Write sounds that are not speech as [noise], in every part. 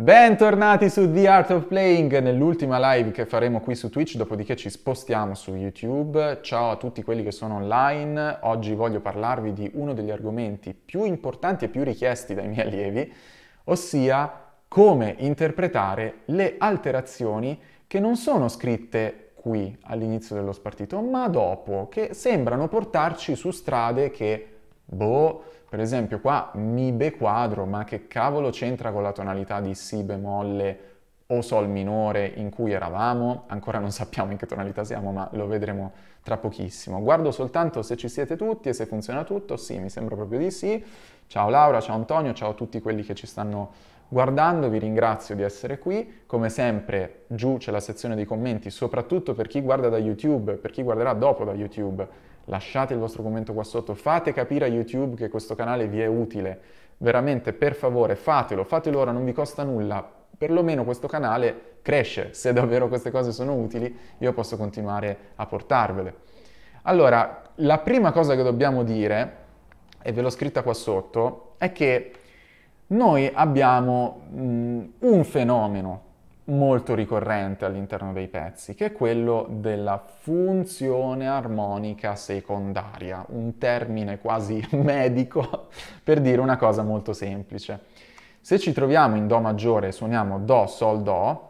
Bentornati su The Art of Playing nell'ultima live che faremo qui su Twitch, dopodiché ci spostiamo su YouTube. Ciao a tutti quelli che sono online. Oggi voglio parlarvi di uno degli argomenti più importanti e più richiesti dai miei allievi, ossia come interpretare le alterazioni che non sono scritte qui all'inizio dello spartito, ma dopo, che sembrano portarci su strade che Boh, per esempio qua mi be quadro, ma che cavolo c'entra con la tonalità di si bemolle o sol minore in cui eravamo? Ancora non sappiamo in che tonalità siamo, ma lo vedremo tra pochissimo. Guardo soltanto se ci siete tutti e se funziona tutto. Sì, mi sembra proprio di sì. Ciao Laura, ciao Antonio, ciao a tutti quelli che ci stanno guardando, vi ringrazio di essere qui. Come sempre giù c'è la sezione dei commenti, soprattutto per chi guarda da YouTube, per chi guarderà dopo da YouTube lasciate il vostro commento qua sotto, fate capire a YouTube che questo canale vi è utile, veramente per favore fatelo, fatelo ora, non vi costa nulla, perlomeno questo canale cresce, se davvero queste cose sono utili io posso continuare a portarvele. Allora, la prima cosa che dobbiamo dire, e ve l'ho scritta qua sotto, è che noi abbiamo mh, mm, un fenomeno molto ricorrente all'interno dei pezzi, che è quello della funzione armonica secondaria, un termine quasi [laughs] medico per dire una cosa molto semplice. Se ci troviamo in Do maggiore e suoniamo Do, Sol, Do,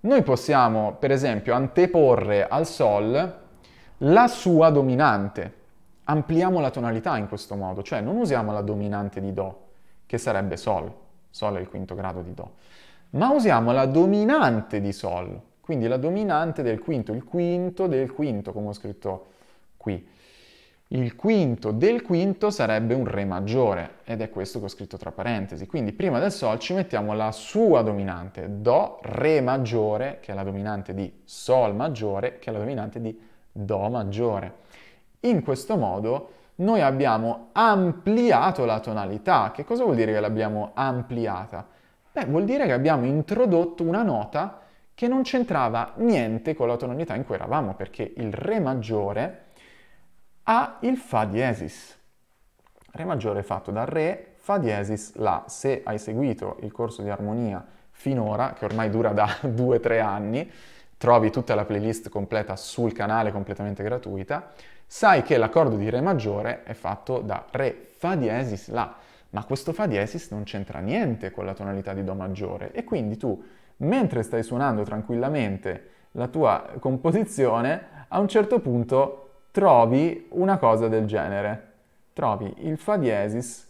noi possiamo per esempio anteporre al Sol la sua dominante. Ampliamo la tonalità in questo modo, cioè non usiamo la dominante di Do, che sarebbe Sol. Sol è il quinto grado di Do ma usiamo la dominante di Sol, quindi la dominante del quinto, il quinto del quinto, come ho scritto qui. Il quinto del quinto sarebbe un Re maggiore, ed è questo che ho scritto tra parentesi. Quindi prima del Sol ci mettiamo la sua dominante, Do, Re maggiore, che è la dominante di Sol maggiore, che è la dominante di Do maggiore. In questo modo noi abbiamo ampliato la tonalità. Che cosa vuol dire che l'abbiamo ampliata? Beh, vuol dire che abbiamo introdotto una nota che non c'entrava niente con la tonalità in cui eravamo, perché il Re maggiore ha il Fa diesis. Re maggiore è fatto da Re, Fa diesis, La. Se hai seguito il corso di armonia finora, che ormai dura da 2-3 [laughs] anni, trovi tutta la playlist completa sul canale completamente gratuita, sai che l'accordo di Re maggiore è fatto da Re, Fa diesis, La ma questo fa diesis non c'entra niente con la tonalità di Do maggiore e quindi tu, mentre stai suonando tranquillamente la tua composizione, a un certo punto trovi una cosa del genere. Trovi il Fa diesis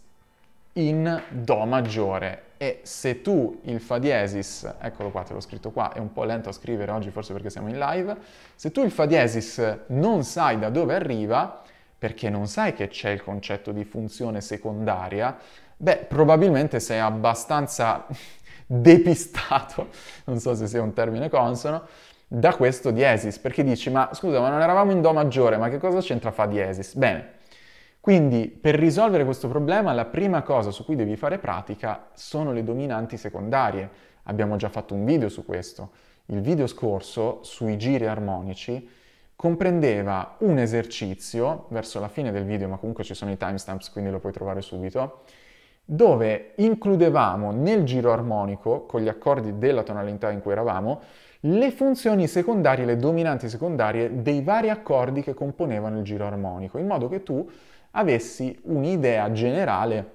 in Do maggiore e se tu il Fa diesis, eccolo qua, te l'ho scritto qua, è un po' lento a scrivere oggi forse perché siamo in live, se tu il Fa diesis non sai da dove arriva, perché non sai che c'è il concetto di funzione secondaria, beh, probabilmente sei abbastanza [laughs] depistato, non so se sia un termine consono, da questo diesis, perché dici, ma scusa, ma non eravamo in Do maggiore, ma che cosa c'entra fa diesis? Bene, quindi per risolvere questo problema la prima cosa su cui devi fare pratica sono le dominanti secondarie. Abbiamo già fatto un video su questo. Il video scorso sui giri armonici comprendeva un esercizio, verso la fine del video, ma comunque ci sono i timestamps, quindi lo puoi trovare subito, dove includevamo nel giro armonico, con gli accordi della tonalità in cui eravamo, le funzioni secondarie, le dominanti secondarie dei vari accordi che componevano il giro armonico, in modo che tu avessi un'idea generale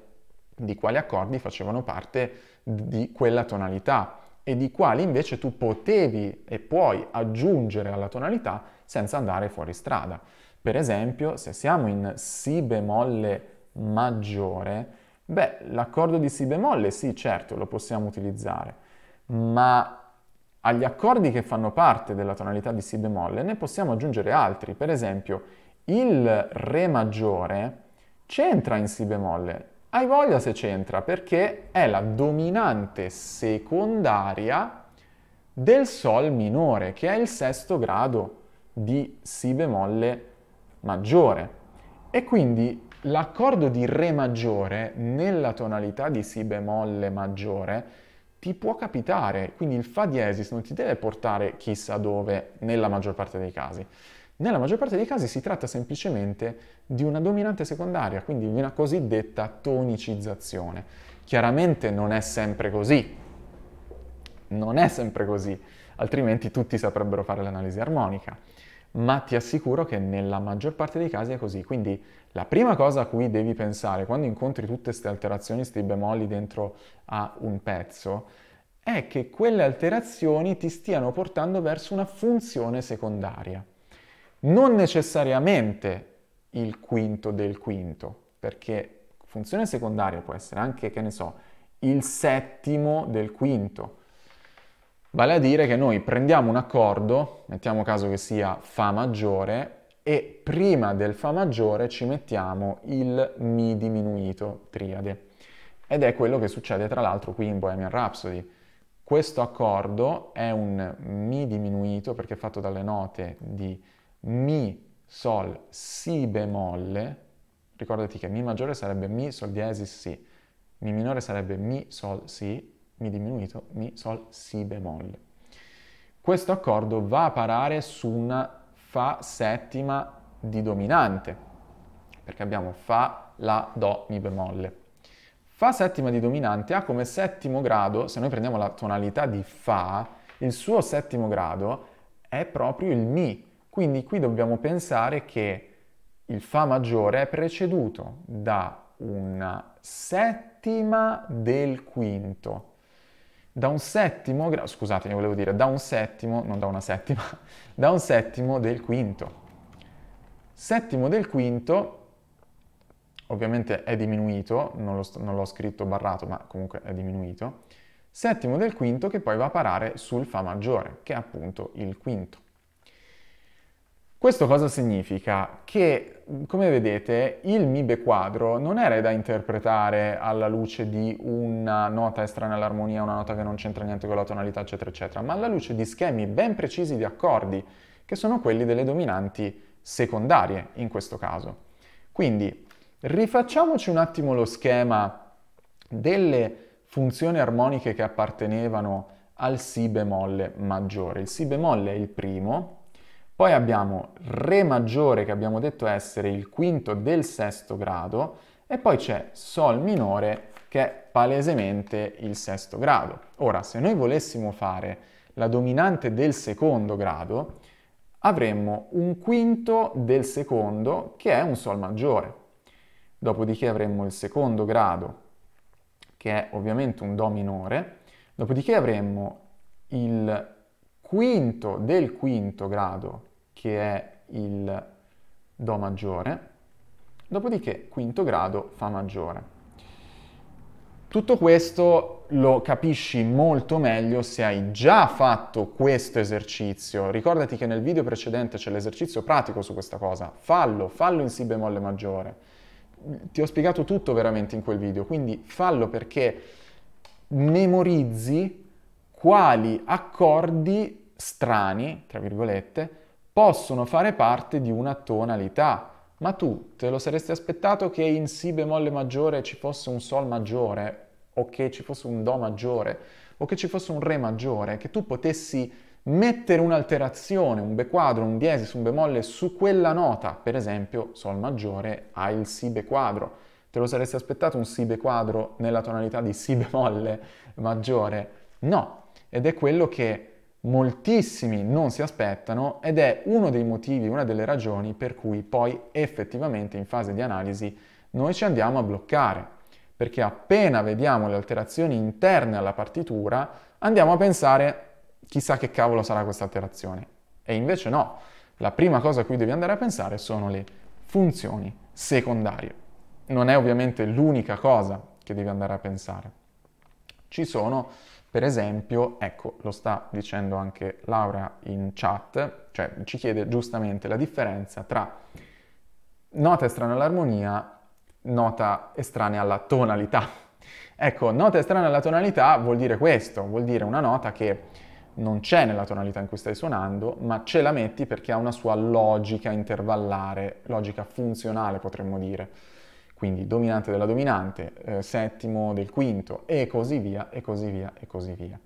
di quali accordi facevano parte di quella tonalità e di quali invece tu potevi e puoi aggiungere alla tonalità senza andare fuori strada. Per esempio, se siamo in Si bemolle maggiore, beh, l'accordo di Si bemolle sì, certo, lo possiamo utilizzare, ma agli accordi che fanno parte della tonalità di Si bemolle ne possiamo aggiungere altri. Per esempio, il Re maggiore c'entra in Si bemolle, hai voglia se c'entra perché è la dominante secondaria del Sol minore, che è il sesto grado di Si bemolle maggiore. E quindi l'accordo di Re maggiore nella tonalità di Si bemolle maggiore ti può capitare, quindi il Fa diesis non ti deve portare chissà dove nella maggior parte dei casi. Nella maggior parte dei casi si tratta semplicemente di una dominante secondaria, quindi di una cosiddetta tonicizzazione. Chiaramente non è sempre così, non è sempre così, altrimenti tutti saprebbero fare l'analisi armonica, ma ti assicuro che nella maggior parte dei casi è così. Quindi la prima cosa a cui devi pensare quando incontri tutte queste alterazioni, questi bemolli dentro a un pezzo, è che quelle alterazioni ti stiano portando verso una funzione secondaria. Non necessariamente il quinto del quinto, perché funzione secondaria può essere anche, che ne so, il settimo del quinto. Vale a dire che noi prendiamo un accordo, mettiamo caso che sia Fa maggiore, e prima del Fa maggiore ci mettiamo il Mi diminuito triade. Ed è quello che succede tra l'altro qui in Bohemian Rhapsody. Questo accordo è un Mi diminuito perché è fatto dalle note di Mi Sol, Si bemolle, ricordati che Mi maggiore sarebbe Mi, Sol diesis, Si, Mi minore sarebbe Mi, Sol, Si, Mi diminuito, Mi, Sol, Si bemolle. Questo accordo va a parare su una Fa settima di dominante, perché abbiamo Fa, La, Do, Mi bemolle. Fa settima di dominante ha come settimo grado, se noi prendiamo la tonalità di Fa, il suo settimo grado è proprio il Mi, quindi qui dobbiamo pensare che il Fa maggiore è preceduto da una settima del quinto. Da un settimo, gra- scusatemi, volevo dire da un settimo, non da una settima, [laughs] da un settimo del quinto. Settimo del quinto ovviamente è diminuito, non, lo, non, l'ho scritto barrato, ma comunque è diminuito. Settimo del quinto che poi va a parare sul Fa maggiore, che è appunto il quinto. Questo cosa significa? Che, come vedete, il mibe quadro non era da interpretare alla luce di una nota estranea all'armonia, una nota che non c'entra niente con la tonalità, eccetera, eccetera, ma alla luce di schemi ben precisi di accordi, che sono quelli delle dominanti secondarie in questo caso. Quindi, rifacciamoci un attimo lo schema delle funzioni armoniche che appartenevano al Si bemolle maggiore. Il Si bemolle è il primo, poi abbiamo Re maggiore che abbiamo detto essere il quinto del sesto grado e poi c'è Sol minore che è palesemente il sesto grado. Ora, se noi volessimo fare la dominante del secondo grado, avremmo un quinto del secondo che è un Sol maggiore. Dopodiché avremmo il secondo grado che è ovviamente un Do minore. Dopodiché avremmo il quinto del quinto grado, che è il Do maggiore, dopodiché quinto grado Fa maggiore. Tutto questo lo capisci molto meglio se hai già fatto questo esercizio. Ricordati che nel video precedente c'è l'esercizio pratico su questa cosa. Fallo, fallo in Si bemolle maggiore. Ti ho spiegato tutto veramente in quel video, quindi fallo perché memorizzi quali accordi strani, tra virgolette, possono fare parte di una tonalità. Ma tu te lo saresti aspettato che in Si bemolle maggiore ci fosse un Sol maggiore, o che ci fosse un Do maggiore, o che ci fosse un Re maggiore, che tu potessi mettere un'alterazione, un bequadro, un diesis, un bemolle su quella nota, per esempio Sol maggiore ha il Si bequadro. Te lo saresti aspettato un Si bequadro nella tonalità di Si bemolle maggiore? No, ed è quello che moltissimi non si aspettano ed è uno dei motivi, una delle ragioni per cui poi effettivamente in fase di analisi noi ci andiamo a bloccare perché appena vediamo le alterazioni interne alla partitura andiamo a pensare chissà che cavolo sarà questa alterazione e invece no, la prima cosa a cui devi andare a pensare sono le funzioni secondarie. Non è ovviamente l'unica cosa che devi andare a pensare. Ci sono per esempio, ecco, lo sta dicendo anche Laura in chat, cioè ci chiede giustamente la differenza tra nota estranea all'armonia, nota estranea alla tonalità. Ecco, nota estranea alla tonalità vuol dire questo, vuol dire una nota che non c'è nella tonalità in cui stai suonando, ma ce la metti perché ha una sua logica intervallare, logica funzionale potremmo dire quindi dominante della dominante, eh, settimo del quinto e così via e così via e così via.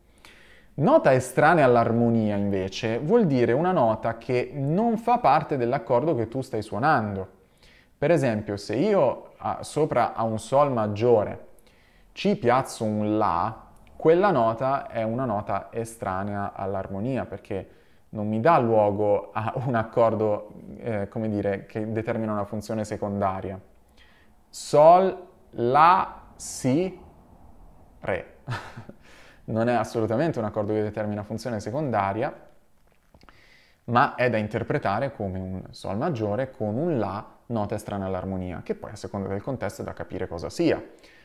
Nota estranea all'armonia invece vuol dire una nota che non fa parte dell'accordo che tu stai suonando. Per esempio, se io a, ah, sopra a un Sol maggiore ci piazzo un La, quella nota è una nota estranea all'armonia perché non mi dà luogo a un accordo, eh, come dire, che determina una funzione secondaria. Sol, La, Si, Re. [laughs] non è assolutamente un accordo che determina funzione secondaria, ma è da interpretare come un Sol maggiore con un La nota estranea all'armonia, che poi a seconda del contesto è da capire cosa sia.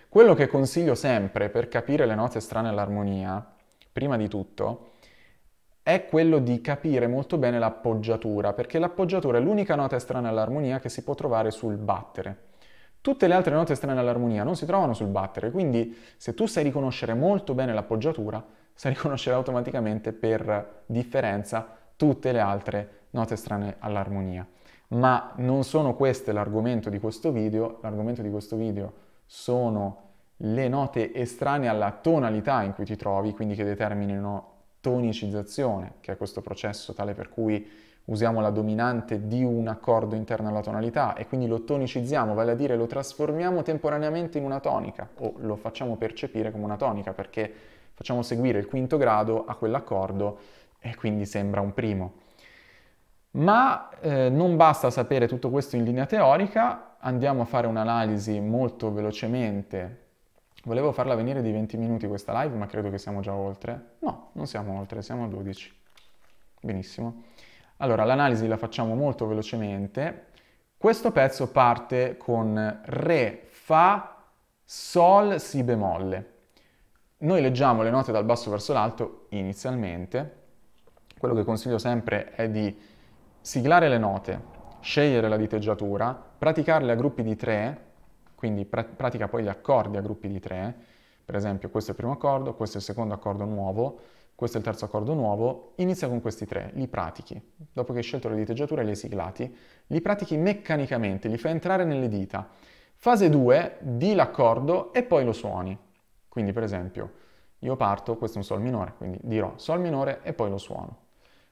Quello che consiglio sempre per capire le note strane all'armonia, prima di tutto, è quello di capire molto bene l'appoggiatura, perché l'appoggiatura è l'unica nota estranea all'armonia che si può trovare sul battere. Tutte le altre note strane all'armonia non si trovano sul battere, quindi se tu sai riconoscere molto bene l'appoggiatura, sai riconoscere automaticamente per differenza tutte le altre note strane all'armonia. Ma non sono queste l'argomento di questo video, l'argomento di questo video sono le note estranee alla tonalità in cui ti trovi, quindi che determinano tonicizzazione, che è questo processo tale per cui usiamo la dominante di un accordo interno alla tonalità e quindi lo tonicizziamo, vale a dire lo trasformiamo temporaneamente in una tonica o lo facciamo percepire come una tonica perché facciamo seguire il quinto grado a quell'accordo e quindi sembra un primo. Ma eh, non basta sapere tutto questo in linea teorica, andiamo a fare un'analisi molto velocemente. Volevo farla venire di 20 minuti questa live, ma credo che siamo già oltre. No, non siamo oltre, siamo a 12. Benissimo. Allora, l'analisi la facciamo molto velocemente. Questo pezzo parte con Re, Fa, Sol, Si bemolle. Noi leggiamo le note dal basso verso l'alto inizialmente. Quello che consiglio sempre è di siglare le note, scegliere la diteggiatura, praticarle a gruppi di tre, quindi pra- pratica poi gli accordi a gruppi di tre. Per esempio questo è il primo accordo, questo è il secondo accordo nuovo, questo è il terzo accordo nuovo, inizia con questi tre, li pratichi. Dopo che hai scelto le diteggiature, li hai siglati, li pratichi meccanicamente, li fai entrare nelle dita. Fase 2, di l'accordo e poi lo suoni. Quindi per esempio, io parto, questo è un sol minore, quindi dirò sol minore e poi lo suono.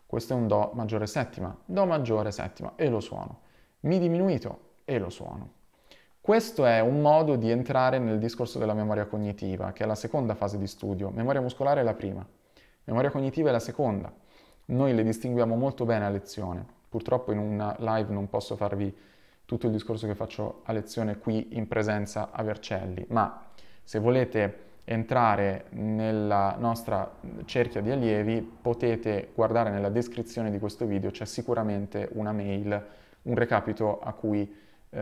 Questo è un do maggiore settima, do maggiore settima e lo suono. Mi diminuito e lo suono. Questo è un modo di entrare nel discorso della memoria cognitiva, che è la seconda fase di studio. Memoria muscolare è la prima, Memoria cognitiva è la seconda. Noi le distinguiamo molto bene a lezione. Purtroppo in una live non posso farvi tutto il discorso che faccio a lezione qui in presenza a Vercelli, ma se volete entrare nella nostra cerchia di allievi potete guardare nella descrizione di questo video, c'è sicuramente una mail, un recapito a cui eh,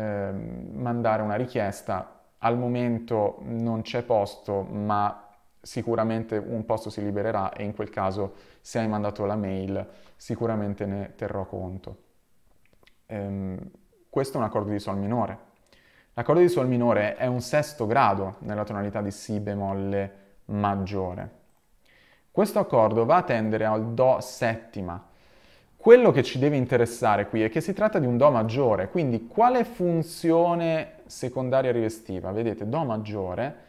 mandare una richiesta. Al momento non c'è posto, ma sicuramente un posto si libererà e in quel caso se hai mandato la mail sicuramente ne terrò conto. Ehm, questo è un accordo di Sol minore. L'accordo di Sol minore è un sesto grado nella tonalità di Si bemolle maggiore. Questo accordo va a tendere al Do settima. Quello che ci deve interessare qui è che si tratta di un Do maggiore, quindi quale funzione secondaria rivestiva? Vedete, Do maggiore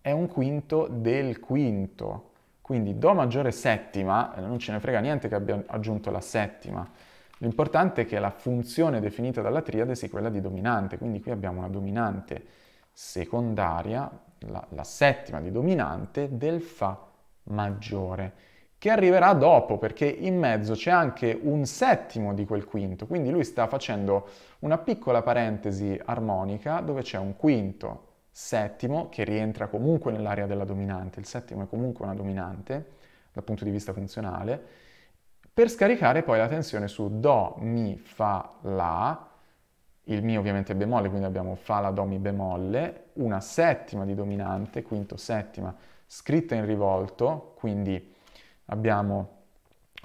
è un quinto del quinto. Quindi Do maggiore settima, eh, non ce ne frega niente che abbia aggiunto la settima, l'importante è che la funzione definita dalla triade sia quella di dominante, quindi qui abbiamo una dominante secondaria, la, la settima di dominante del Fa maggiore, che arriverà dopo perché in mezzo c'è anche un settimo di quel quinto, quindi lui sta facendo una piccola parentesi armonica dove c'è un quinto settimo, che rientra comunque nell'area della dominante, il settimo è comunque una dominante dal punto di vista funzionale, per scaricare poi la tensione su Do, Mi, Fa, La, il Mi ovviamente è bemolle, quindi abbiamo Fa, La, Do, Mi bemolle, una settima di dominante, quinto, settima, scritta in rivolto, quindi abbiamo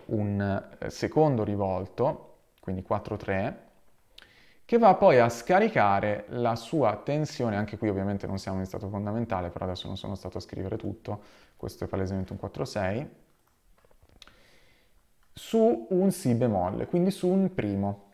un eh, secondo rivolto, quindi 4-3, che va poi a scaricare la sua tensione, anche qui ovviamente non siamo in stato fondamentale, però adesso non sono stato a scrivere tutto, questo è palesemente un 4-6, su un Si bemolle, quindi su un primo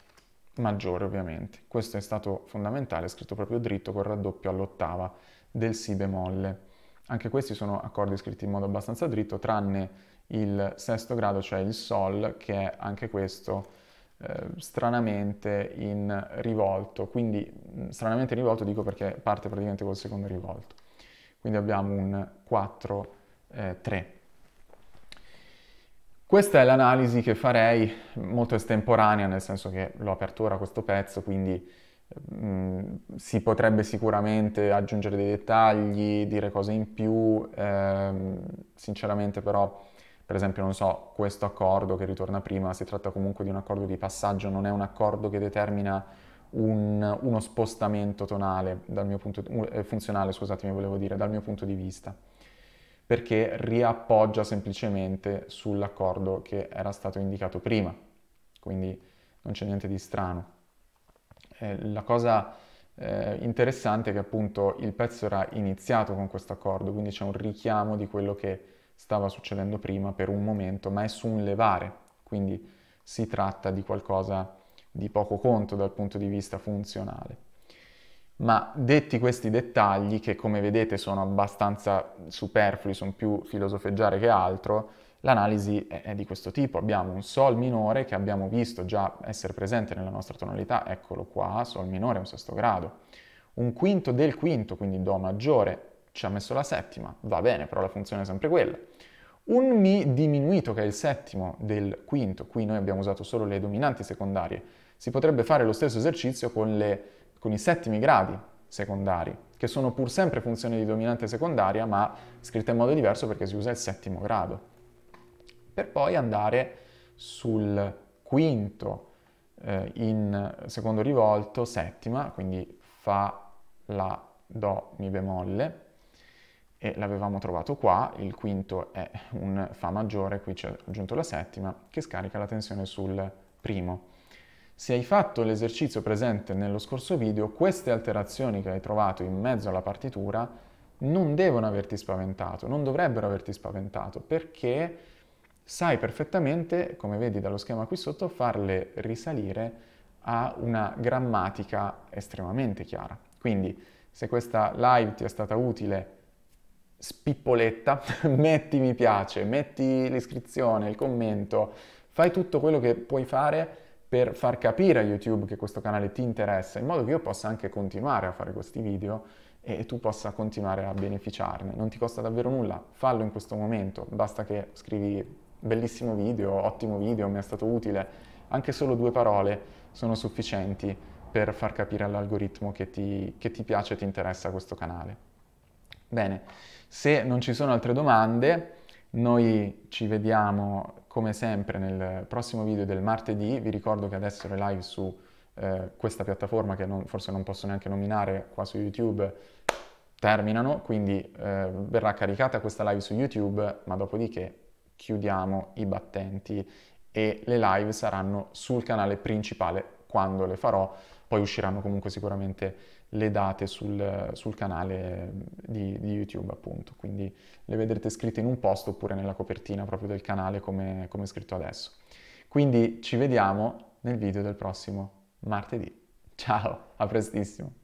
maggiore ovviamente. Questo è stato fondamentale, scritto proprio dritto col raddoppio all'ottava del Si bemolle. Anche questi sono accordi scritti in modo abbastanza dritto, tranne il sesto grado, cioè il Sol, che è anche questo eh, stranamente in rivolto, quindi mm, stranamente in rivolto dico perché parte praticamente col secondo rivolto. Quindi abbiamo un 4, eh, 3. Questa è l'analisi che farei molto estemporanea, nel senso che l'ho aperto ora questo pezzo, quindi mh, mm, si potrebbe sicuramente aggiungere dei dettagli, dire cose in più, ehm, sinceramente però per esempio, non so, questo accordo che ritorna prima, si tratta comunque di un accordo di passaggio, non è un accordo che determina un, uno spostamento tonale, punto, eh, funzionale, scusatemi, volevo dire, dal mio punto di vista, perché riappoggia semplicemente sull'accordo che era stato indicato prima, quindi non c'è niente di strano. Eh, la cosa eh, interessante è che appunto il pezzo era iniziato con questo accordo, quindi c'è un richiamo di quello che stava succedendo prima per un momento, ma è su un levare, quindi si tratta di qualcosa di poco conto dal punto di vista funzionale. Ma detti questi dettagli, che come vedete sono abbastanza superflui, sono più filosofeggiare che altro, l'analisi è di questo tipo. Abbiamo un Sol minore che abbiamo visto già essere presente nella nostra tonalità, eccolo qua, Sol minore, un sesto grado. Un quinto del quinto, quindi Do maggiore, ci ha messo la settima, va bene, però la funzione è sempre quella. Un Mi diminuito, che è il settimo del quinto, qui noi abbiamo usato solo le dominanti secondarie, si potrebbe fare lo stesso esercizio con, le, con i settimi gradi secondari, che sono pur sempre funzioni di dominante secondaria, ma scritte in modo diverso perché si usa il settimo grado. Per poi andare sul quinto eh, in secondo rivolto, settima, quindi Fa, La, Do, Mi bemolle, e l'avevamo trovato qua, il quinto è un Fa maggiore, qui ci ho aggiunto la settima, che scarica la tensione sul primo. Se hai fatto l'esercizio presente nello scorso video, queste alterazioni che hai trovato in mezzo alla partitura non devono averti spaventato, non dovrebbero averti spaventato, perché sai perfettamente, come vedi dallo schema qui sotto, farle risalire a una grammatica estremamente chiara. Quindi, se questa live ti è stata utile, spippoletta, [laughs] metti mi piace, metti l'iscrizione, il commento, fai tutto quello che puoi fare per far capire a YouTube che questo canale ti interessa, in modo che io possa anche continuare a fare questi video e tu possa continuare a beneficiarne. Non ti costa davvero nulla, fallo in questo momento, basta che scrivi bellissimo video, ottimo video, mi è stato utile, anche solo due parole sono sufficienti per far capire all'algoritmo che ti, che ti piace e ti interessa questo canale. Bene. Se non ci sono altre domande, noi ci vediamo come sempre nel prossimo video del martedì. Vi ricordo che adesso è live su eh, questa piattaforma che non, forse non posso neanche nominare qua su YouTube. Terminano, quindi eh, verrà caricata questa live su YouTube, ma dopodiché chiudiamo i battenti e le live saranno sul canale principale quando le farò poi usciranno comunque sicuramente le date sul, sul canale di, di, YouTube appunto, quindi le vedrete scritte in un posto oppure nella copertina proprio del canale come, come scritto adesso. Quindi ci vediamo nel video del prossimo martedì. Ciao, a prestissimo!